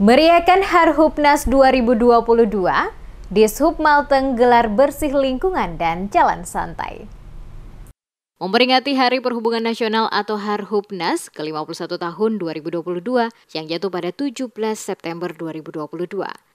Meriakan Harhubnas 2022, Dishub Malteng gelar bersih lingkungan dan jalan santai. Memperingati Hari Perhubungan Nasional atau Harhubnas ke-51 tahun 2022 yang jatuh pada 17 September 2022.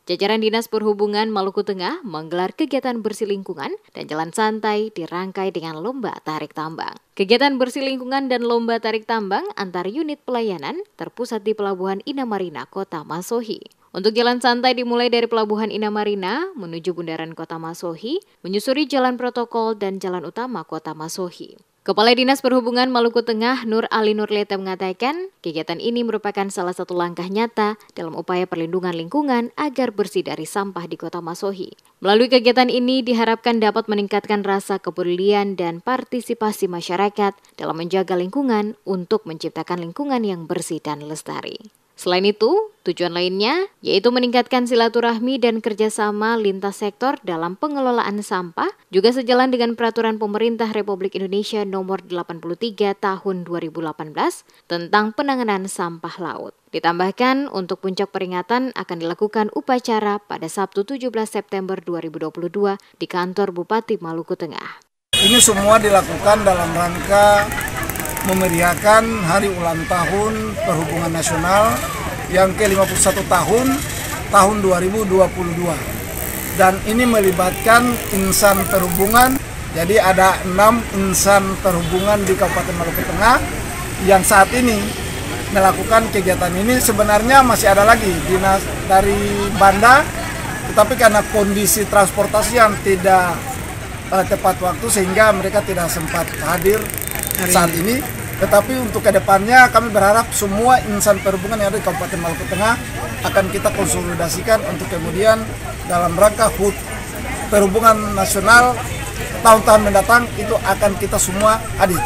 Jajaran Dinas Perhubungan Maluku Tengah menggelar kegiatan bersih lingkungan dan jalan santai dirangkai dengan lomba tarik tambang. Kegiatan bersih lingkungan dan lomba tarik tambang antar unit pelayanan terpusat di Pelabuhan Inamarina, Kota Masohi. Untuk jalan santai dimulai dari Pelabuhan Inamarina menuju bundaran Kota Masohi, menyusuri jalan protokol dan jalan utama Kota Masohi. Kepala Dinas Perhubungan Maluku Tengah Nur Ali Nurleta mengatakan, kegiatan ini merupakan salah satu langkah nyata dalam upaya perlindungan lingkungan agar bersih dari sampah di Kota Masohi. Melalui kegiatan ini diharapkan dapat meningkatkan rasa kepedulian dan partisipasi masyarakat dalam menjaga lingkungan untuk menciptakan lingkungan yang bersih dan lestari. Selain itu, tujuan lainnya yaitu meningkatkan silaturahmi dan kerjasama lintas sektor dalam pengelolaan sampah, juga sejalan dengan Peraturan Pemerintah Republik Indonesia Nomor 83 Tahun 2018 tentang penanganan sampah laut. Ditambahkan, untuk puncak peringatan akan dilakukan upacara pada Sabtu 17 September 2022 di kantor Bupati Maluku Tengah. Ini semua dilakukan dalam rangka memeriahkan hari ulang tahun Perhubungan Nasional yang ke-51 tahun tahun 2022. Dan ini melibatkan insan perhubungan, jadi ada enam insan perhubungan di Kabupaten Maluku Tengah yang saat ini melakukan kegiatan ini sebenarnya masih ada lagi dinas dari Banda tetapi karena kondisi transportasi yang tidak eh, tepat waktu sehingga mereka tidak sempat hadir saat ini tetapi untuk kedepannya kami berharap semua insan perhubungan yang ada di Kabupaten Maluku Tengah akan kita konsolidasikan untuk kemudian dalam rangka HUT perhubungan nasional tahun-tahun mendatang itu akan kita semua adil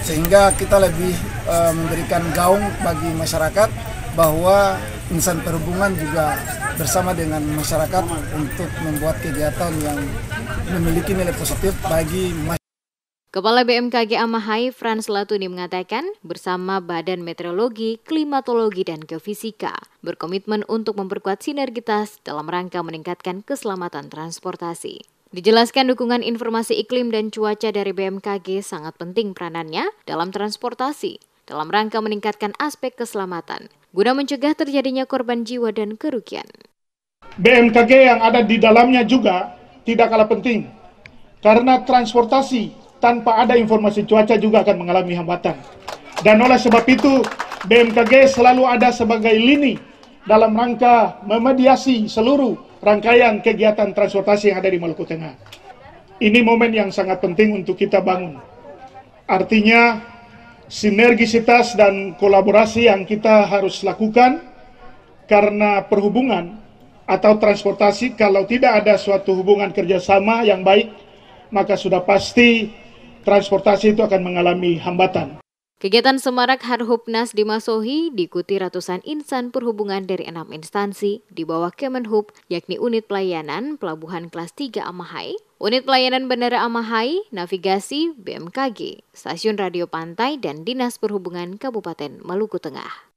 sehingga kita lebih e, memberikan gaung bagi masyarakat bahwa insan perhubungan juga bersama dengan masyarakat untuk membuat kegiatan yang memiliki nilai positif bagi masyarakat. Kepala BMKG Amahai, Frans Latuni mengatakan, bersama Badan Meteorologi, Klimatologi, dan Geofisika, berkomitmen untuk memperkuat sinergitas dalam rangka meningkatkan keselamatan transportasi. Dijelaskan dukungan informasi iklim dan cuaca dari BMKG sangat penting peranannya dalam transportasi, dalam rangka meningkatkan aspek keselamatan, guna mencegah terjadinya korban jiwa dan kerugian. BMKG yang ada di dalamnya juga tidak kalah penting, karena transportasi tanpa ada informasi cuaca juga akan mengalami hambatan. Dan oleh sebab itu, BMKG selalu ada sebagai lini dalam rangka memediasi seluruh rangkaian kegiatan transportasi yang ada di Maluku Tengah. Ini momen yang sangat penting untuk kita bangun. Artinya, sinergisitas dan kolaborasi yang kita harus lakukan karena perhubungan atau transportasi kalau tidak ada suatu hubungan kerjasama yang baik, maka sudah pasti transportasi itu akan mengalami hambatan. Kegiatan Semarak Harhubnas Dimasohi diikuti ratusan insan perhubungan dari enam instansi di bawah Kemenhub, yakni Unit Pelayanan Pelabuhan Kelas 3 Amahai, Unit Pelayanan Bandara Amahai, Navigasi, BMKG, Stasiun Radio Pantai, dan Dinas Perhubungan Kabupaten Maluku Tengah.